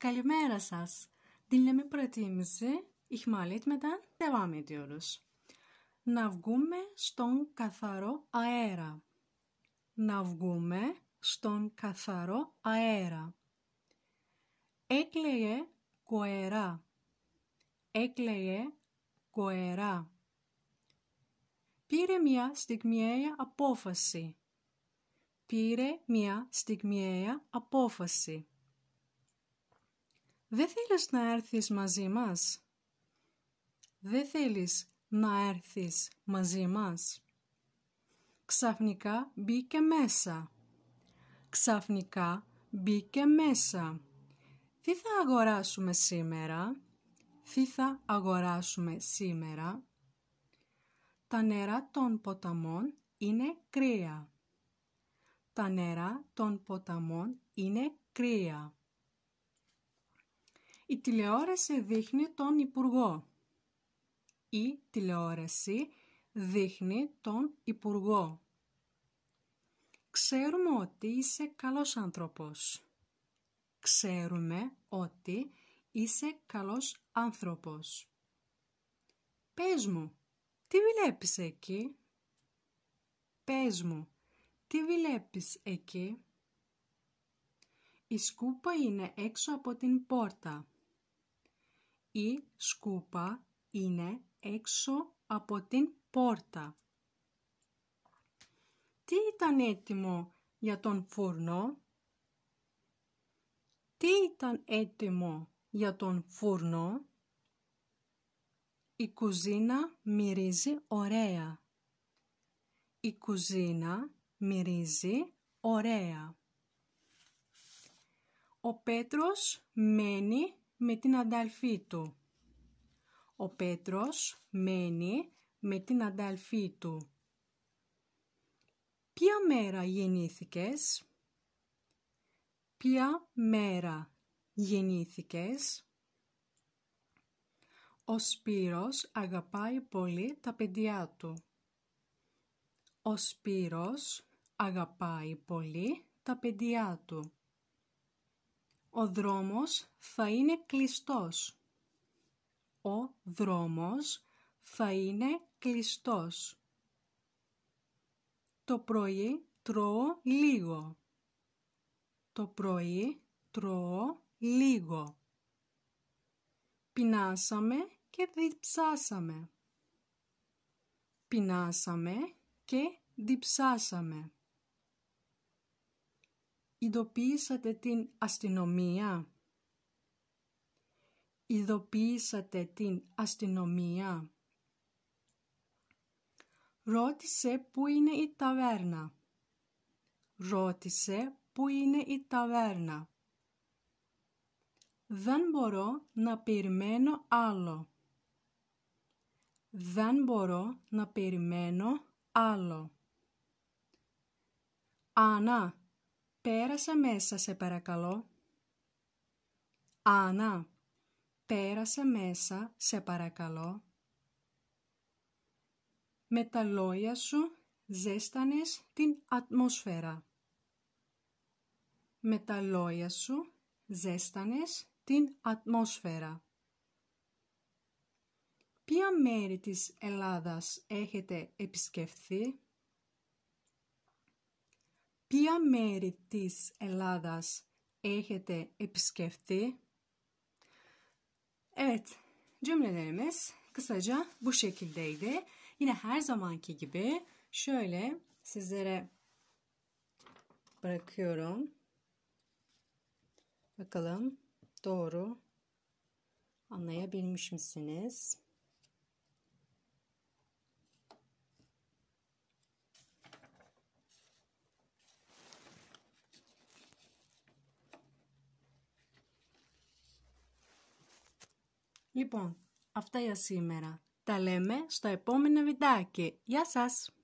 Καλημέρα σας. Dinleme προετοίμηση, ηχμαλίτ μετά, τεβάμε ediyoruz. Να βγούμε στον καθαρό αέρα. Να βγούμε στον καθαρό αέρα. Έκλεε κοερά. Έκλεε κοερά. Πήρε μια στιγμιαία απόφαση. Πήρε μια στιγμιαία απόφαση. Δεν θέλεις να έρθεις μαζί μας. Δεν θέλεις να έρθεις μαζί μας. Ξαφνικά μπήκε μέσα. Ξαφνικά μπήκε μέσα. Τι θα αγοράσουμε σήμερα. Τι θα αγοράσουμε σήμερα. Τα νερά των ποταμών είναι κρύα. Τα νερά των ποταμών είναι κρύα. Η τηλεόραση δείχνει τον Υπουργό. Η τηλεόραση δείχνει τον Υπουργό. Ξέρουμε ότι είσαι καλός άνθρωπος. Ξέρουμε ότι είσαι καλός άνθρωπος. Πες μου, τι βλέπεις εκεί? Πες μου, τι βλέπεις εκεί? Η σκούπα είναι έξω από την πόρτα. Η σκούπα είναι έξω από την πόρτα. Τι ήταν έτοιμο για τον φούρνο? Τι ήταν έτοιμο για τον φούρνο? Η κουζίνα μυρίζει ωραία. Η κουζίνα μυρίζει ωραία. Ο Πέτρος μένει με την αδελφή του. Ο Πέτρος μένει με την αδελφή του. Ποια μέρα γεννήθηκες? Ποια μέρα γεννήθηκες? Ο Σπύρος αγαπάει πολύ τα παιδιά του. Ο Σπύρος αγαπάει πολύ τα παιδιά του. Ο δρόμος θα είναι κλειστός. Ο δρόμος θα είναι κλειστός. Το πρωί τρώω λίγο. Το πρωί τρώω λίγο. Πεινάσαμε και διψάσαμε. Πεινάσαμε και διψάσαμε. Ειδοποιήσατε την αστυνομία. Ειδοποιήσατε την αστυνομία. Ρώτησε πού είναι η ταβέρνα. Ρώτησε πού είναι η ταβέρνα. Δεν μπορώ να περιμένω άλλο. Δεν μπορώ να περιμένω άλλο. Ανά, Πέρασα μέσα σε παρακαλώ. Άννα, πέρασε μέσα σε παρακαλώ. Με τα λόγια σου ζέστανες την ατμόσφαιρα. Με τα λόγια σου ζέστανες την ατμόσφαιρα. Ποια μέρη της Ελλάδας έχετε επισκεφθεί? Ποια μέρη της Ελλάδας έχετε επισκεφτεί? Evet, cümlelerimiz kısaca bu şekildeydi. Yine her zamanki gibi şöyle sizlere bırakıyorum. Bakalım doğru anlayabilmiş misiniz? Λοιπόν, αυτά για σήμερα. Τα λέμε στο επόμενο βιντάκι. Γεια σας!